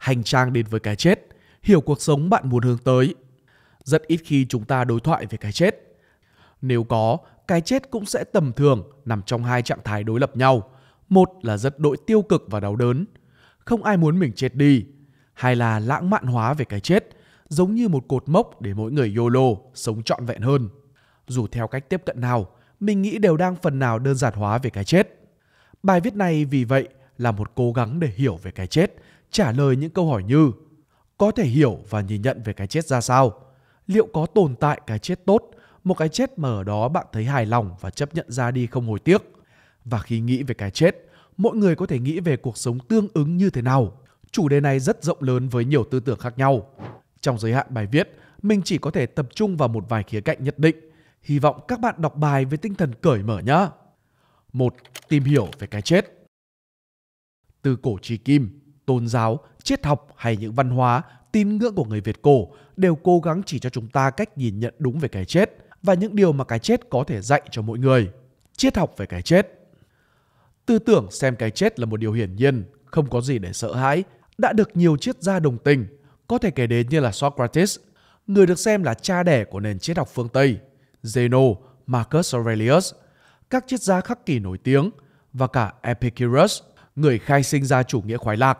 hành trang đến với cái chết, hiểu cuộc sống bạn muốn hướng tới. Rất ít khi chúng ta đối thoại về cái chết. Nếu có, cái chết cũng sẽ tầm thường nằm trong hai trạng thái đối lập nhau. Một là rất đội tiêu cực và đau đớn. Không ai muốn mình chết đi. Hai là lãng mạn hóa về cái chết, giống như một cột mốc để mỗi người YOLO sống trọn vẹn hơn. Dù theo cách tiếp cận nào, mình nghĩ đều đang phần nào đơn giản hóa về cái chết. Bài viết này vì vậy là một cố gắng để hiểu về cái chết trả lời những câu hỏi như có thể hiểu và nhìn nhận về cái chết ra sao, liệu có tồn tại cái chết tốt, một cái chết mà ở đó bạn thấy hài lòng và chấp nhận ra đi không hồi tiếc. Và khi nghĩ về cái chết, mỗi người có thể nghĩ về cuộc sống tương ứng như thế nào. Chủ đề này rất rộng lớn với nhiều tư tưởng khác nhau. Trong giới hạn bài viết, mình chỉ có thể tập trung vào một vài khía cạnh nhất định. Hy vọng các bạn đọc bài với tinh thần cởi mở nhé. một Tìm hiểu về cái chết Từ cổ trì kim tôn giáo, triết học hay những văn hóa, tín ngưỡng của người Việt cổ đều cố gắng chỉ cho chúng ta cách nhìn nhận đúng về cái chết và những điều mà cái chết có thể dạy cho mỗi người. Triết học về cái chết Tư tưởng xem cái chết là một điều hiển nhiên, không có gì để sợ hãi, đã được nhiều triết gia đồng tình, có thể kể đến như là Socrates, người được xem là cha đẻ của nền triết học phương Tây, Zeno, Marcus Aurelius, các triết gia khắc kỷ nổi tiếng và cả Epicurus, người khai sinh ra chủ nghĩa khoái lạc.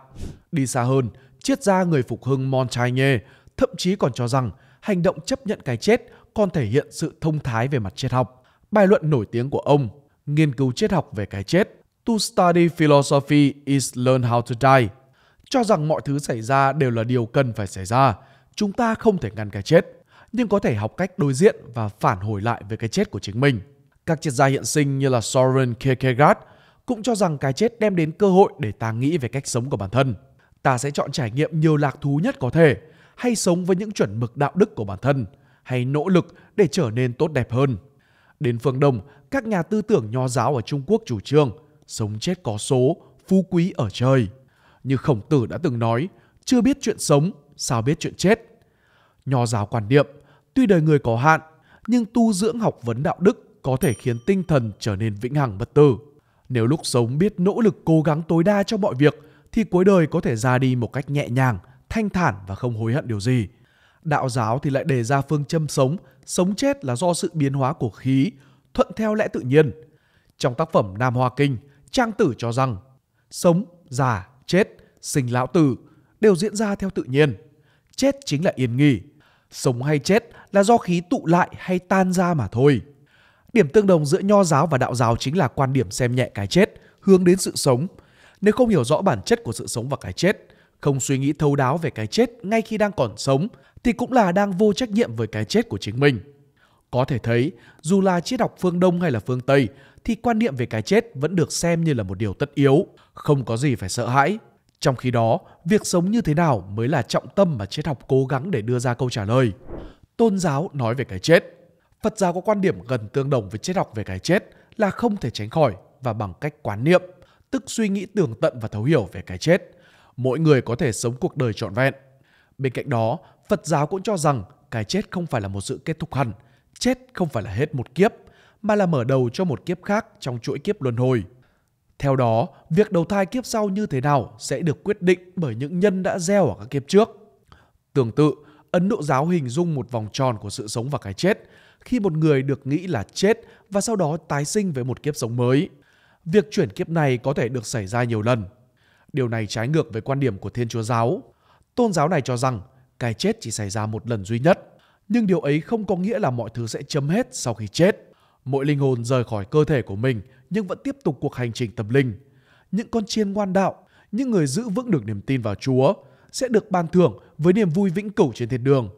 Đi xa hơn, triết gia người phục hưng Montaigne thậm chí còn cho rằng hành động chấp nhận cái chết còn thể hiện sự thông thái về mặt triết học. Bài luận nổi tiếng của ông, nghiên cứu triết học về cái chết, To study philosophy is learn how to die, cho rằng mọi thứ xảy ra đều là điều cần phải xảy ra, chúng ta không thể ngăn cái chết, nhưng có thể học cách đối diện và phản hồi lại với cái chết của chính mình. Các triết gia hiện sinh như là Soren Kierkegaard cũng cho rằng cái chết đem đến cơ hội để ta nghĩ về cách sống của bản thân. Ta sẽ chọn trải nghiệm nhiều lạc thú nhất có thể, hay sống với những chuẩn mực đạo đức của bản thân, hay nỗ lực để trở nên tốt đẹp hơn. Đến phương Đông, các nhà tư tưởng nho giáo ở Trung Quốc chủ trương sống chết có số, phú quý ở trời. Như Khổng Tử đã từng nói, chưa biết chuyện sống, sao biết chuyện chết. Nho giáo quan niệm, tuy đời người có hạn, nhưng tu dưỡng học vấn đạo đức có thể khiến tinh thần trở nên vĩnh hằng bất tử. Nếu lúc sống biết nỗ lực cố gắng tối đa cho mọi việc thì cuối đời có thể ra đi một cách nhẹ nhàng, thanh thản và không hối hận điều gì. Đạo giáo thì lại đề ra phương châm sống, sống chết là do sự biến hóa của khí, thuận theo lẽ tự nhiên. Trong tác phẩm Nam Hoa Kinh, Trang Tử cho rằng sống, già, chết, sinh lão tử đều diễn ra theo tự nhiên. Chết chính là yên nghỉ, sống hay chết là do khí tụ lại hay tan ra mà thôi. Điểm tương đồng giữa nho giáo và đạo giáo chính là quan điểm xem nhẹ cái chết, hướng đến sự sống. Nếu không hiểu rõ bản chất của sự sống và cái chết, không suy nghĩ thấu đáo về cái chết ngay khi đang còn sống thì cũng là đang vô trách nhiệm với cái chết của chính mình. Có thể thấy, dù là triết học phương Đông hay là phương Tây thì quan niệm về cái chết vẫn được xem như là một điều tất yếu, không có gì phải sợ hãi. Trong khi đó, việc sống như thế nào mới là trọng tâm mà triết học cố gắng để đưa ra câu trả lời. Tôn giáo nói về cái chết, Phật giáo có quan điểm gần tương đồng với triết học về cái chết là không thể tránh khỏi và bằng cách quán niệm, tức suy nghĩ tường tận và thấu hiểu về cái chết, mỗi người có thể sống cuộc đời trọn vẹn. Bên cạnh đó, Phật giáo cũng cho rằng cái chết không phải là một sự kết thúc hẳn, chết không phải là hết một kiếp, mà là mở đầu cho một kiếp khác trong chuỗi kiếp luân hồi. Theo đó, việc đầu thai kiếp sau như thế nào sẽ được quyết định bởi những nhân đã gieo ở các kiếp trước. Tương tự, Ấn Độ giáo hình dung một vòng tròn của sự sống và cái chết, khi một người được nghĩ là chết và sau đó tái sinh với một kiếp sống mới. Việc chuyển kiếp này có thể được xảy ra nhiều lần. Điều này trái ngược với quan điểm của Thiên Chúa giáo. Tôn giáo này cho rằng cái chết chỉ xảy ra một lần duy nhất, nhưng điều ấy không có nghĩa là mọi thứ sẽ chấm hết sau khi chết. Mỗi linh hồn rời khỏi cơ thể của mình nhưng vẫn tiếp tục cuộc hành trình tâm linh. Những con chiên ngoan đạo, những người giữ vững được niềm tin vào Chúa sẽ được ban thưởng với niềm vui vĩnh cửu trên thiên đường.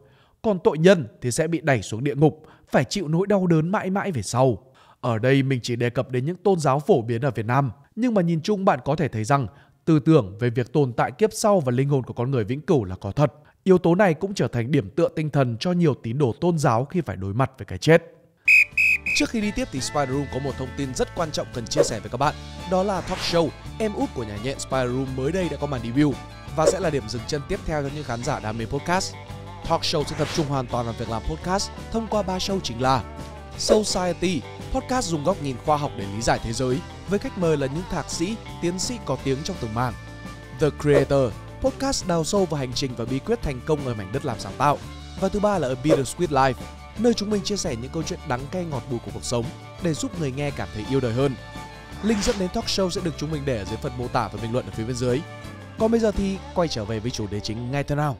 Còn tội nhân thì sẽ bị đẩy xuống địa ngục, phải chịu nỗi đau đớn mãi mãi về sau. Ở đây mình chỉ đề cập đến những tôn giáo phổ biến ở Việt Nam, nhưng mà nhìn chung bạn có thể thấy rằng tư tưởng về việc tồn tại kiếp sau và linh hồn của con người vĩnh cửu là có thật. Yếu tố này cũng trở thành điểm tựa tinh thần cho nhiều tín đồ tôn giáo khi phải đối mặt với cái chết. Trước khi đi tiếp thì Spider Room có một thông tin rất quan trọng cần chia sẻ với các bạn Đó là talk show Em út của nhà nhện Spider Room mới đây đã có màn debut và sẽ là điểm dừng chân tiếp theo cho những khán giả đam mê podcast. Talk show sẽ tập trung hoàn toàn vào việc làm podcast thông qua ba show chính là Society, podcast dùng góc nhìn khoa học để lý giải thế giới với khách mời là những thạc sĩ, tiến sĩ có tiếng trong từng mảng. The Creator, podcast đào sâu vào hành trình và bí quyết thành công ở mảnh đất làm sáng tạo. Và thứ ba là A Bittersweet Life, nơi chúng mình chia sẻ những câu chuyện đắng cay ngọt bùi của cuộc sống để giúp người nghe cảm thấy yêu đời hơn. Link dẫn đến talk show sẽ được chúng mình để ở dưới phần mô tả và bình luận ở phía bên dưới. Còn bây giờ thì quay trở về với chủ đề chính ngay từ nào.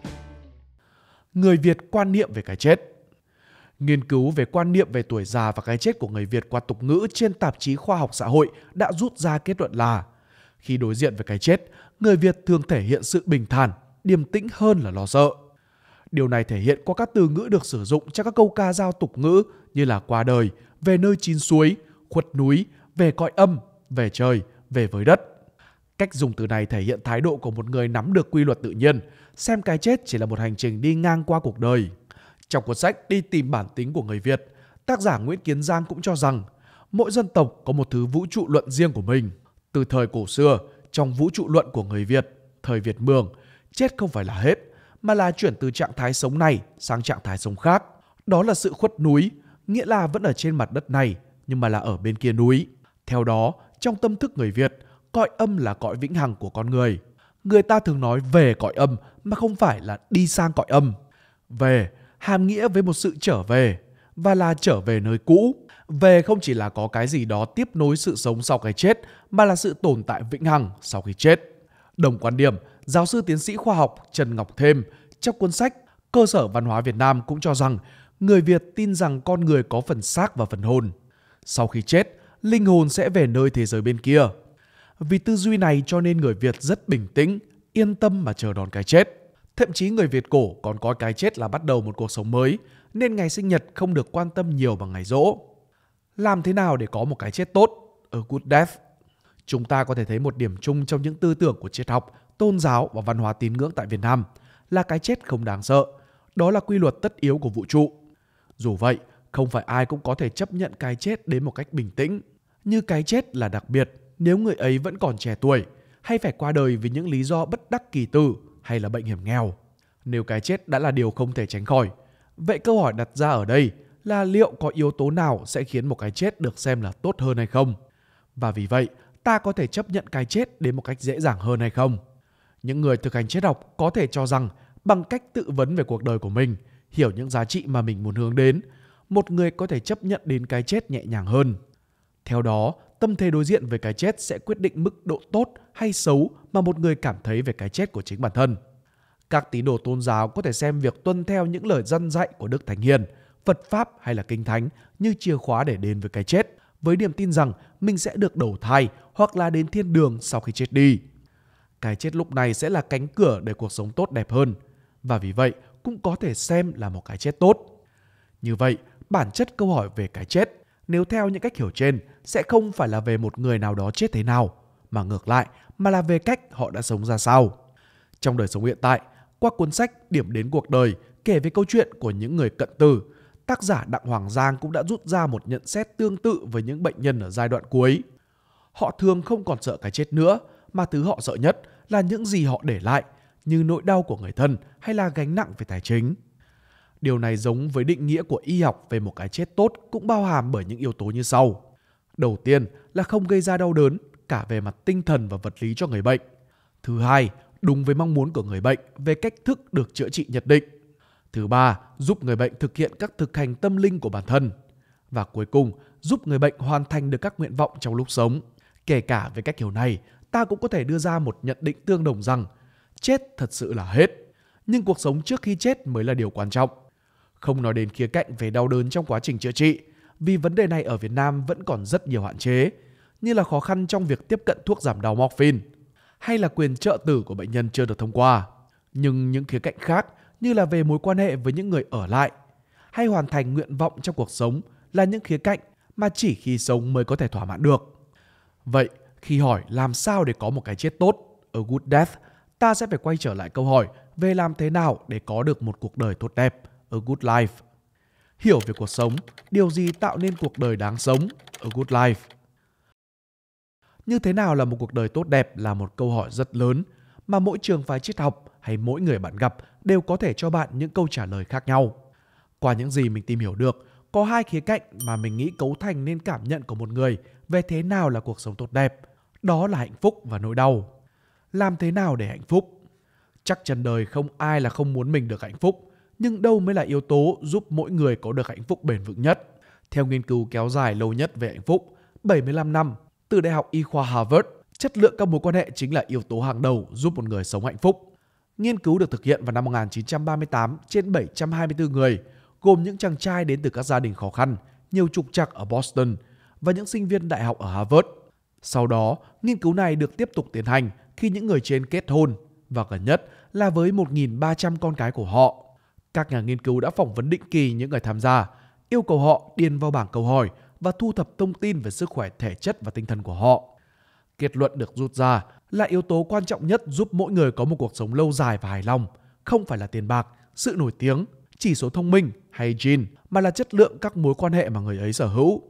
Người Việt quan niệm về cái chết Nghiên cứu về quan niệm về tuổi già và cái chết của người Việt qua tục ngữ trên tạp chí khoa học xã hội đã rút ra kết luận là khi đối diện với cái chết, người Việt thường thể hiện sự bình thản, điềm tĩnh hơn là lo sợ. Điều này thể hiện qua các từ ngữ được sử dụng trong các câu ca dao tục ngữ như là qua đời, về nơi chín suối, khuất núi, về cõi âm, về trời, về với đất. Cách dùng từ này thể hiện thái độ của một người nắm được quy luật tự nhiên, xem cái chết chỉ là một hành trình đi ngang qua cuộc đời. Trong cuốn sách Đi tìm bản tính của người Việt, tác giả Nguyễn Kiến Giang cũng cho rằng mỗi dân tộc có một thứ vũ trụ luận riêng của mình. Từ thời cổ xưa, trong vũ trụ luận của người Việt, thời Việt Mường, chết không phải là hết, mà là chuyển từ trạng thái sống này sang trạng thái sống khác. Đó là sự khuất núi, nghĩa là vẫn ở trên mặt đất này, nhưng mà là ở bên kia núi. Theo đó, trong tâm thức người Việt, cõi âm là cõi vĩnh hằng của con người. Người ta thường nói về cõi âm mà không phải là đi sang cõi âm. Về hàm nghĩa với một sự trở về và là trở về nơi cũ. Về không chỉ là có cái gì đó tiếp nối sự sống sau cái chết mà là sự tồn tại vĩnh hằng sau khi chết. Đồng quan điểm, giáo sư tiến sĩ khoa học Trần Ngọc Thêm trong cuốn sách Cơ sở văn hóa Việt Nam cũng cho rằng người Việt tin rằng con người có phần xác và phần hồn. Sau khi chết, linh hồn sẽ về nơi thế giới bên kia vì tư duy này cho nên người Việt rất bình tĩnh, yên tâm mà chờ đón cái chết. Thậm chí người Việt cổ còn coi cái chết là bắt đầu một cuộc sống mới, nên ngày sinh nhật không được quan tâm nhiều bằng ngày rỗ. Làm thế nào để có một cái chết tốt? A good death. Chúng ta có thể thấy một điểm chung trong những tư tưởng của triết học, tôn giáo và văn hóa tín ngưỡng tại Việt Nam là cái chết không đáng sợ. Đó là quy luật tất yếu của vũ trụ. Dù vậy, không phải ai cũng có thể chấp nhận cái chết đến một cách bình tĩnh. Như cái chết là đặc biệt, nếu người ấy vẫn còn trẻ tuổi hay phải qua đời vì những lý do bất đắc kỳ tử hay là bệnh hiểm nghèo. Nếu cái chết đã là điều không thể tránh khỏi, vậy câu hỏi đặt ra ở đây là liệu có yếu tố nào sẽ khiến một cái chết được xem là tốt hơn hay không? Và vì vậy, ta có thể chấp nhận cái chết đến một cách dễ dàng hơn hay không? Những người thực hành triết học có thể cho rằng bằng cách tự vấn về cuộc đời của mình, hiểu những giá trị mà mình muốn hướng đến, một người có thể chấp nhận đến cái chết nhẹ nhàng hơn. Theo đó, tâm thế đối diện với cái chết sẽ quyết định mức độ tốt hay xấu mà một người cảm thấy về cái chết của chính bản thân. Các tín đồ tôn giáo có thể xem việc tuân theo những lời dân dạy của Đức Thánh Hiền, Phật Pháp hay là Kinh Thánh như chìa khóa để đến với cái chết, với niềm tin rằng mình sẽ được đầu thai hoặc là đến thiên đường sau khi chết đi. Cái chết lúc này sẽ là cánh cửa để cuộc sống tốt đẹp hơn, và vì vậy cũng có thể xem là một cái chết tốt. Như vậy, bản chất câu hỏi về cái chết nếu theo những cách hiểu trên sẽ không phải là về một người nào đó chết thế nào, mà ngược lại mà là về cách họ đã sống ra sao. Trong đời sống hiện tại, qua cuốn sách Điểm đến cuộc đời kể về câu chuyện của những người cận tử, tác giả Đặng Hoàng Giang cũng đã rút ra một nhận xét tương tự với những bệnh nhân ở giai đoạn cuối. Họ thường không còn sợ cái chết nữa, mà thứ họ sợ nhất là những gì họ để lại, như nỗi đau của người thân hay là gánh nặng về tài chính. Điều này giống với định nghĩa của y học về một cái chết tốt cũng bao hàm bởi những yếu tố như sau. Đầu tiên là không gây ra đau đớn cả về mặt tinh thần và vật lý cho người bệnh. Thứ hai, đúng với mong muốn của người bệnh về cách thức được chữa trị nhất định. Thứ ba, giúp người bệnh thực hiện các thực hành tâm linh của bản thân. Và cuối cùng, giúp người bệnh hoàn thành được các nguyện vọng trong lúc sống. Kể cả về cách hiểu này, ta cũng có thể đưa ra một nhận định tương đồng rằng chết thật sự là hết. Nhưng cuộc sống trước khi chết mới là điều quan trọng. Không nói đến khía cạnh về đau đớn trong quá trình chữa trị, vì vấn đề này ở Việt Nam vẫn còn rất nhiều hạn chế, như là khó khăn trong việc tiếp cận thuốc giảm đau morphine, hay là quyền trợ tử của bệnh nhân chưa được thông qua. Nhưng những khía cạnh khác như là về mối quan hệ với những người ở lại, hay hoàn thành nguyện vọng trong cuộc sống là những khía cạnh mà chỉ khi sống mới có thể thỏa mãn được. Vậy, khi hỏi làm sao để có một cái chết tốt ở Good Death, ta sẽ phải quay trở lại câu hỏi về làm thế nào để có được một cuộc đời tốt đẹp A Good Life. Hiểu về cuộc sống, điều gì tạo nên cuộc đời đáng sống, A Good Life. Như thế nào là một cuộc đời tốt đẹp là một câu hỏi rất lớn mà mỗi trường phái triết học hay mỗi người bạn gặp đều có thể cho bạn những câu trả lời khác nhau. Qua những gì mình tìm hiểu được, có hai khía cạnh mà mình nghĩ cấu thành nên cảm nhận của một người về thế nào là cuộc sống tốt đẹp, đó là hạnh phúc và nỗi đau. Làm thế nào để hạnh phúc? Chắc trần đời không ai là không muốn mình được hạnh phúc, nhưng đâu mới là yếu tố giúp mỗi người có được hạnh phúc bền vững nhất. Theo nghiên cứu kéo dài lâu nhất về hạnh phúc, 75 năm, từ Đại học Y khoa Harvard, chất lượng các mối quan hệ chính là yếu tố hàng đầu giúp một người sống hạnh phúc. Nghiên cứu được thực hiện vào năm 1938 trên 724 người, gồm những chàng trai đến từ các gia đình khó khăn, nhiều trục trặc ở Boston và những sinh viên đại học ở Harvard. Sau đó, nghiên cứu này được tiếp tục tiến hành khi những người trên kết hôn và gần nhất là với 1.300 con cái của họ. Các nhà nghiên cứu đã phỏng vấn định kỳ những người tham gia, yêu cầu họ điền vào bảng câu hỏi và thu thập thông tin về sức khỏe thể chất và tinh thần của họ. Kết luận được rút ra là yếu tố quan trọng nhất giúp mỗi người có một cuộc sống lâu dài và hài lòng, không phải là tiền bạc, sự nổi tiếng, chỉ số thông minh hay gen mà là chất lượng các mối quan hệ mà người ấy sở hữu.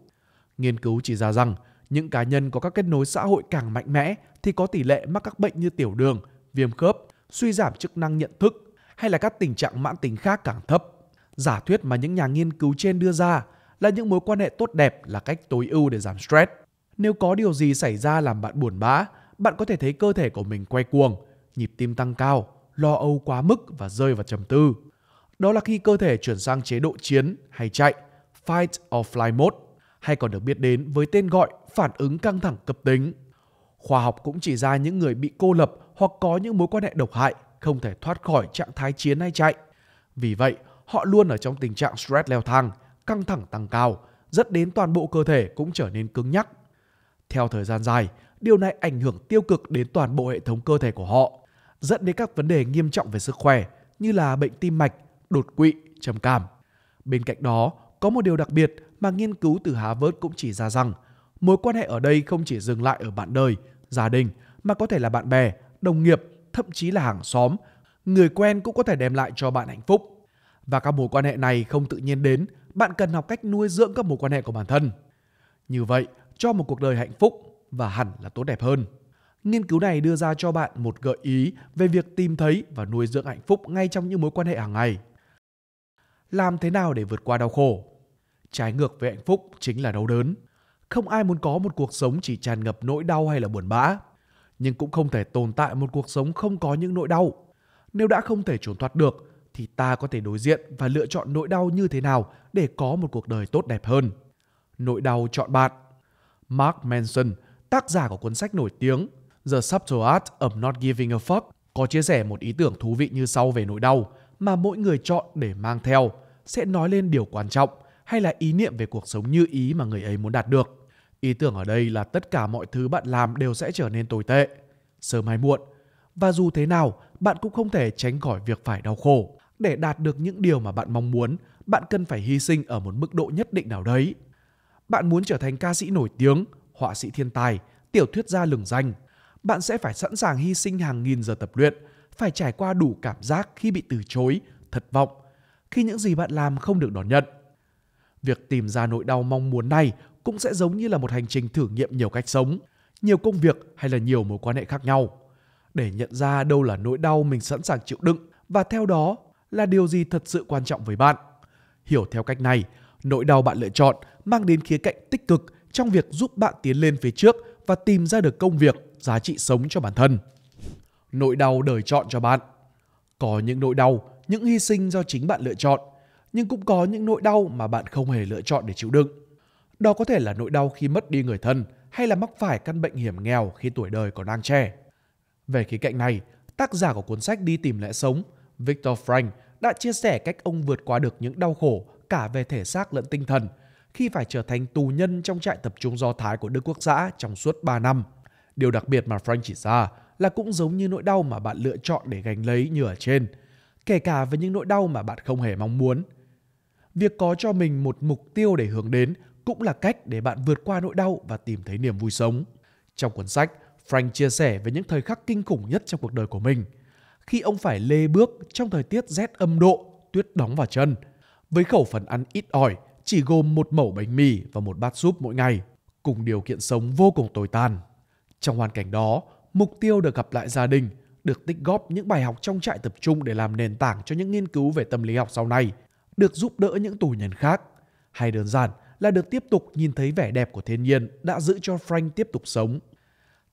Nghiên cứu chỉ ra rằng những cá nhân có các kết nối xã hội càng mạnh mẽ thì có tỷ lệ mắc các bệnh như tiểu đường, viêm khớp, suy giảm chức năng nhận thức, hay là các tình trạng mãn tính khác càng thấp. Giả thuyết mà những nhà nghiên cứu trên đưa ra là những mối quan hệ tốt đẹp là cách tối ưu để giảm stress. Nếu có điều gì xảy ra làm bạn buồn bã, bạn có thể thấy cơ thể của mình quay cuồng, nhịp tim tăng cao, lo âu quá mức và rơi vào trầm tư. Đó là khi cơ thể chuyển sang chế độ chiến hay chạy, fight or flight mode, hay còn được biết đến với tên gọi phản ứng căng thẳng cấp tính. Khoa học cũng chỉ ra những người bị cô lập hoặc có những mối quan hệ độc hại không thể thoát khỏi trạng thái chiến hay chạy. Vì vậy, họ luôn ở trong tình trạng stress leo thang, căng thẳng tăng cao, dẫn đến toàn bộ cơ thể cũng trở nên cứng nhắc. Theo thời gian dài, điều này ảnh hưởng tiêu cực đến toàn bộ hệ thống cơ thể của họ, dẫn đến các vấn đề nghiêm trọng về sức khỏe như là bệnh tim mạch, đột quỵ, trầm cảm. Bên cạnh đó, có một điều đặc biệt mà nghiên cứu từ vớt cũng chỉ ra rằng mối quan hệ ở đây không chỉ dừng lại ở bạn đời, gia đình mà có thể là bạn bè, đồng nghiệp thậm chí là hàng xóm, người quen cũng có thể đem lại cho bạn hạnh phúc. Và các mối quan hệ này không tự nhiên đến, bạn cần học cách nuôi dưỡng các mối quan hệ của bản thân. Như vậy, cho một cuộc đời hạnh phúc và hẳn là tốt đẹp hơn. Nghiên cứu này đưa ra cho bạn một gợi ý về việc tìm thấy và nuôi dưỡng hạnh phúc ngay trong những mối quan hệ hàng ngày. Làm thế nào để vượt qua đau khổ? Trái ngược với hạnh phúc chính là đau đớn. Không ai muốn có một cuộc sống chỉ tràn ngập nỗi đau hay là buồn bã nhưng cũng không thể tồn tại một cuộc sống không có những nỗi đau. Nếu đã không thể trốn thoát được thì ta có thể đối diện và lựa chọn nỗi đau như thế nào để có một cuộc đời tốt đẹp hơn. Nỗi đau chọn bạn. Mark Manson, tác giả của cuốn sách nổi tiếng The Subtle Art of Not Giving a Fuck có chia sẻ một ý tưởng thú vị như sau về nỗi đau mà mỗi người chọn để mang theo sẽ nói lên điều quan trọng hay là ý niệm về cuộc sống như ý mà người ấy muốn đạt được Ý tưởng ở đây là tất cả mọi thứ bạn làm đều sẽ trở nên tồi tệ, sớm hay muộn. Và dù thế nào, bạn cũng không thể tránh khỏi việc phải đau khổ. Để đạt được những điều mà bạn mong muốn, bạn cần phải hy sinh ở một mức độ nhất định nào đấy. Bạn muốn trở thành ca sĩ nổi tiếng, họa sĩ thiên tài, tiểu thuyết gia lừng danh. Bạn sẽ phải sẵn sàng hy sinh hàng nghìn giờ tập luyện, phải trải qua đủ cảm giác khi bị từ chối, thất vọng, khi những gì bạn làm không được đón nhận. Việc tìm ra nỗi đau mong muốn này cũng sẽ giống như là một hành trình thử nghiệm nhiều cách sống, nhiều công việc hay là nhiều mối quan hệ khác nhau. Để nhận ra đâu là nỗi đau mình sẵn sàng chịu đựng và theo đó là điều gì thật sự quan trọng với bạn. Hiểu theo cách này, nỗi đau bạn lựa chọn mang đến khía cạnh tích cực trong việc giúp bạn tiến lên phía trước và tìm ra được công việc, giá trị sống cho bản thân. Nỗi đau đời chọn cho bạn. Có những nỗi đau, những hy sinh do chính bạn lựa chọn, nhưng cũng có những nỗi đau mà bạn không hề lựa chọn để chịu đựng đó có thể là nỗi đau khi mất đi người thân hay là mắc phải căn bệnh hiểm nghèo khi tuổi đời còn đang trẻ. Về khía cạnh này, tác giả của cuốn sách Đi tìm lẽ sống, Victor Frank đã chia sẻ cách ông vượt qua được những đau khổ cả về thể xác lẫn tinh thần khi phải trở thành tù nhân trong trại tập trung do Thái của Đức Quốc xã trong suốt 3 năm. Điều đặc biệt mà Frank chỉ ra là cũng giống như nỗi đau mà bạn lựa chọn để gánh lấy như ở trên, kể cả với những nỗi đau mà bạn không hề mong muốn. Việc có cho mình một mục tiêu để hướng đến cũng là cách để bạn vượt qua nỗi đau và tìm thấy niềm vui sống. Trong cuốn sách, Frank chia sẻ về những thời khắc kinh khủng nhất trong cuộc đời của mình. Khi ông phải lê bước trong thời tiết rét âm độ, tuyết đóng vào chân. Với khẩu phần ăn ít ỏi, chỉ gồm một mẩu bánh mì và một bát súp mỗi ngày, cùng điều kiện sống vô cùng tồi tàn. Trong hoàn cảnh đó, mục tiêu được gặp lại gia đình, được tích góp những bài học trong trại tập trung để làm nền tảng cho những nghiên cứu về tâm lý học sau này, được giúp đỡ những tù nhân khác, hay đơn giản là được tiếp tục nhìn thấy vẻ đẹp của thiên nhiên đã giữ cho Frank tiếp tục sống.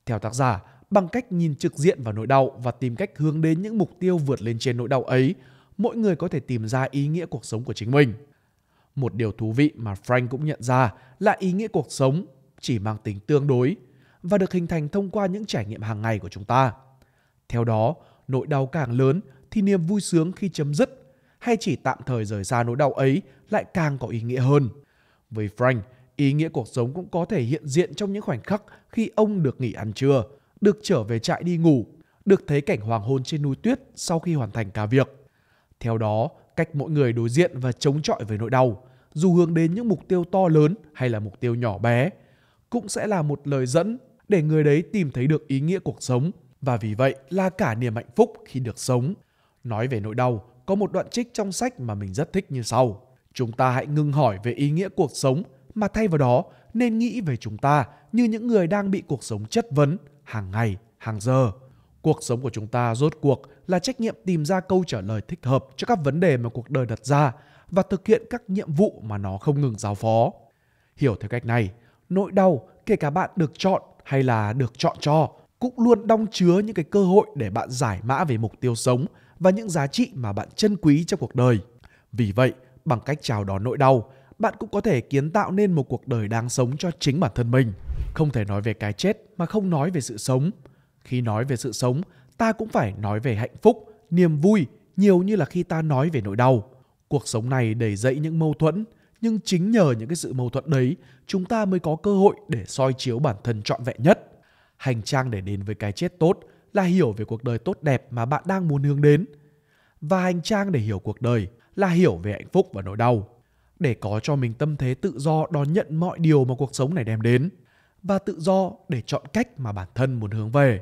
Theo tác giả, bằng cách nhìn trực diện vào nỗi đau và tìm cách hướng đến những mục tiêu vượt lên trên nỗi đau ấy, mỗi người có thể tìm ra ý nghĩa cuộc sống của chính mình. Một điều thú vị mà Frank cũng nhận ra là ý nghĩa cuộc sống chỉ mang tính tương đối và được hình thành thông qua những trải nghiệm hàng ngày của chúng ta. Theo đó, nỗi đau càng lớn thì niềm vui sướng khi chấm dứt hay chỉ tạm thời rời xa nỗi đau ấy lại càng có ý nghĩa hơn. Với Frank, ý nghĩa cuộc sống cũng có thể hiện diện trong những khoảnh khắc khi ông được nghỉ ăn trưa, được trở về trại đi ngủ, được thấy cảnh hoàng hôn trên núi tuyết sau khi hoàn thành cả việc. Theo đó, cách mỗi người đối diện và chống chọi với nỗi đau, dù hướng đến những mục tiêu to lớn hay là mục tiêu nhỏ bé, cũng sẽ là một lời dẫn để người đấy tìm thấy được ý nghĩa cuộc sống và vì vậy là cả niềm hạnh phúc khi được sống. Nói về nỗi đau, có một đoạn trích trong sách mà mình rất thích như sau. Chúng ta hãy ngừng hỏi về ý nghĩa cuộc sống mà thay vào đó nên nghĩ về chúng ta như những người đang bị cuộc sống chất vấn hàng ngày, hàng giờ. Cuộc sống của chúng ta rốt cuộc là trách nhiệm tìm ra câu trả lời thích hợp cho các vấn đề mà cuộc đời đặt ra và thực hiện các nhiệm vụ mà nó không ngừng giao phó. Hiểu theo cách này, nỗi đau kể cả bạn được chọn hay là được chọn cho cũng luôn đong chứa những cái cơ hội để bạn giải mã về mục tiêu sống và những giá trị mà bạn trân quý trong cuộc đời. Vì vậy, bằng cách chào đón nỗi đau bạn cũng có thể kiến tạo nên một cuộc đời đáng sống cho chính bản thân mình không thể nói về cái chết mà không nói về sự sống khi nói về sự sống ta cũng phải nói về hạnh phúc niềm vui nhiều như là khi ta nói về nỗi đau cuộc sống này đầy dẫy những mâu thuẫn nhưng chính nhờ những cái sự mâu thuẫn đấy chúng ta mới có cơ hội để soi chiếu bản thân trọn vẹn nhất hành trang để đến với cái chết tốt là hiểu về cuộc đời tốt đẹp mà bạn đang muốn hướng đến và hành trang để hiểu cuộc đời là hiểu về hạnh phúc và nỗi đau để có cho mình tâm thế tự do đón nhận mọi điều mà cuộc sống này đem đến và tự do để chọn cách mà bản thân muốn hướng về.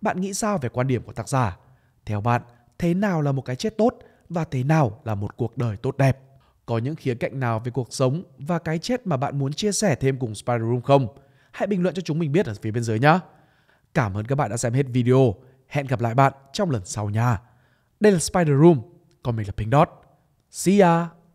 Bạn nghĩ sao về quan điểm của tác giả? Theo bạn, thế nào là một cái chết tốt và thế nào là một cuộc đời tốt đẹp? Có những khía cạnh nào về cuộc sống và cái chết mà bạn muốn chia sẻ thêm cùng Spider Room không? Hãy bình luận cho chúng mình biết ở phía bên dưới nhé. Cảm ơn các bạn đã xem hết video. Hẹn gặp lại bạn trong lần sau nha. Đây là Spider Room, còn mình là Pink Dot. See ya!